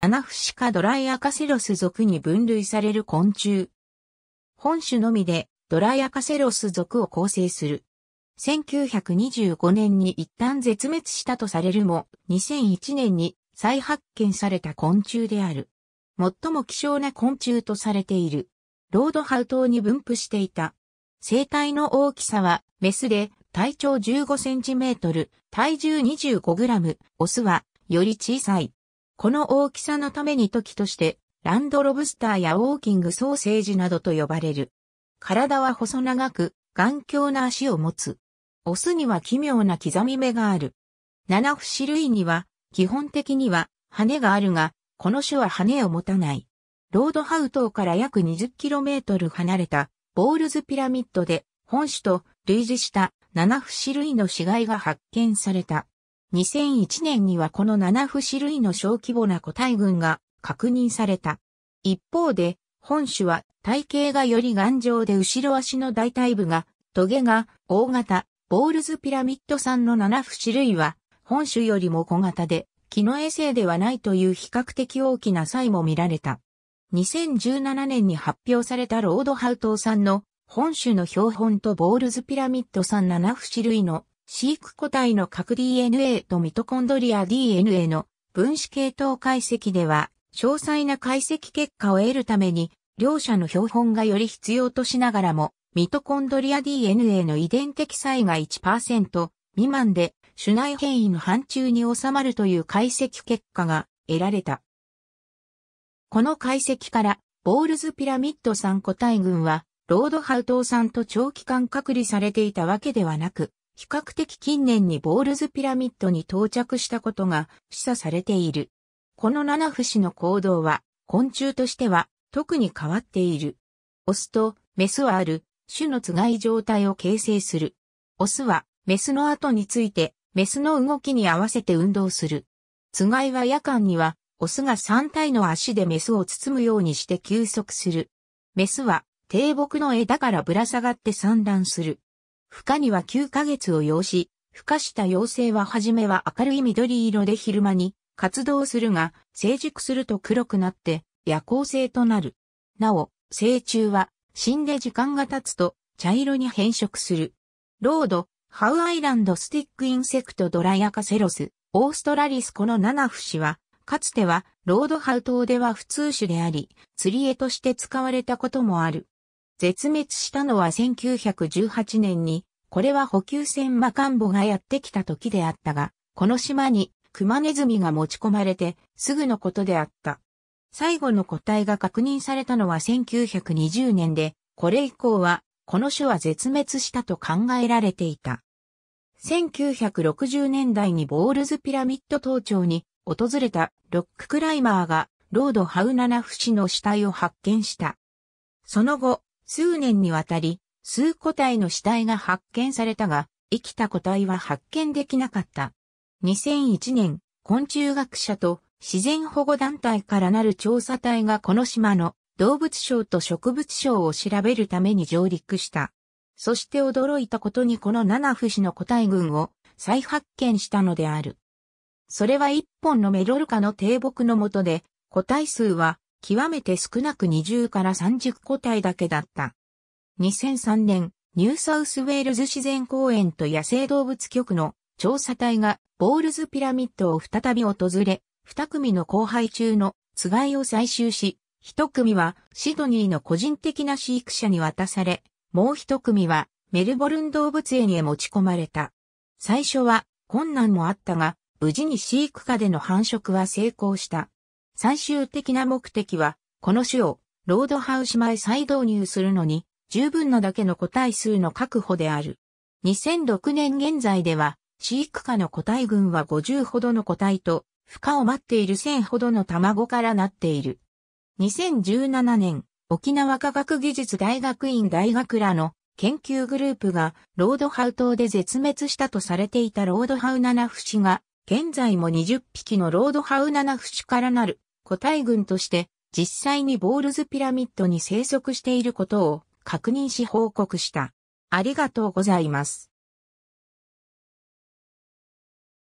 アナフシカドライアカセロス属に分類される昆虫。本種のみでドライアカセロス属を構成する。1925年に一旦絶滅したとされるも、2001年に再発見された昆虫である。最も希少な昆虫とされている。ロードハウ島に分布していた。生体の大きさは、メスで体長15センチメートル、体重25グラム、オスはより小さい。この大きさのために時として、ランドロブスターやウォーキングソーセージなどと呼ばれる。体は細長く、頑強な足を持つ。オスには奇妙な刻み目がある。七不死類には、基本的には、羽があるが、この種は羽を持たない。ロードハウ島から約 20km 離れた、ボールズピラミッドで、本種と類似した七不死類の死骸が発見された。2001年にはこの7不死類の小規模な個体群が確認された。一方で、本種は体型がより頑丈で後ろ足の大体部が、トゲが大型、ボールズピラミッド産の7不死類は、本種よりも小型で、木の衛星ではないという比較的大きな差異も見られた。2017年に発表されたロードハウトー産の本種の標本とボールズピラミッド産7不死類の飼育個体の核 DNA とミトコンドリア DNA の分子系統解析では、詳細な解析結果を得るために、両者の標本がより必要としながらも、ミトコンドリア DNA の遺伝的差異が1%未満で、種内変異の範疇に収まるという解析結果が得られた。この解析から、ボールズピラミッド3個体群は、ロードハウトさんと長期間隔離されていたわけではなく、比較的近年にボールズピラミッドに到着したことが示唆されている。この七節の行動は昆虫としては特に変わっている。オスとメスはある種のつがい状態を形成する。オスはメスの後についてメスの動きに合わせて運動する。つがいは夜間にはオスが3体の足でメスを包むようにして休息する。メスは低木の枝からぶら下がって産卵する。孵化には9ヶ月を要し、孵化した幼生は初めは明るい緑色で昼間に活動するが、成熟すると黒くなって夜行性となる。なお、成虫は死んで時間が経つと茶色に変色する。ロード、ハウアイランドスティックインセクトドライアカセロス、オーストラリスこの七節は、かつてはロードハウ島では普通種であり、釣り絵として使われたこともある。絶滅したのは1918年に、これは補給船マカンボがやってきた時であったが、この島にクマネズミが持ち込まれてすぐのことであった。最後の個体が確認されたのは1920年で、これ以降はこの種は絶滅したと考えられていた。1960年代にボールズピラミッド登頂に訪れたロッククライマーがロードハウナナフ氏の死体を発見した。その後、数年にわたり、数個体の死体が発見されたが、生きた個体は発見できなかった。2001年、昆虫学者と自然保護団体からなる調査隊がこの島の動物省と植物省を調べるために上陸した。そして驚いたことにこの七不死の個体群を再発見したのである。それは一本のメロルカの低木の下で、個体数は極めて少なく20から30個体だけだった。2003年、ニューサウスウェールズ自然公園と野生動物局の調査隊がボールズピラミッドを再び訪れ、二組の交配中のつがいを採集し、一組はシドニーの個人的な飼育者に渡され、もう一組はメルボルン動物園へ持ち込まれた。最初は困難もあったが、無事に飼育下での繁殖は成功した。最終的な目的は、この種をロードハウス前再導入するのに、十分なだけの個体数の確保である。2006年現在では、飼育下の個体群は50ほどの個体と、孵化を待っている1000ほどの卵からなっている。2017年、沖縄科学技術大学院大学らの研究グループがロードハウ島で絶滅したとされていたロードハウナナフシが現在も20匹のロードハウナナフシからなる個体群として実際にボールズピラミッドに生息していることを確認し報告した。ありがとうございます。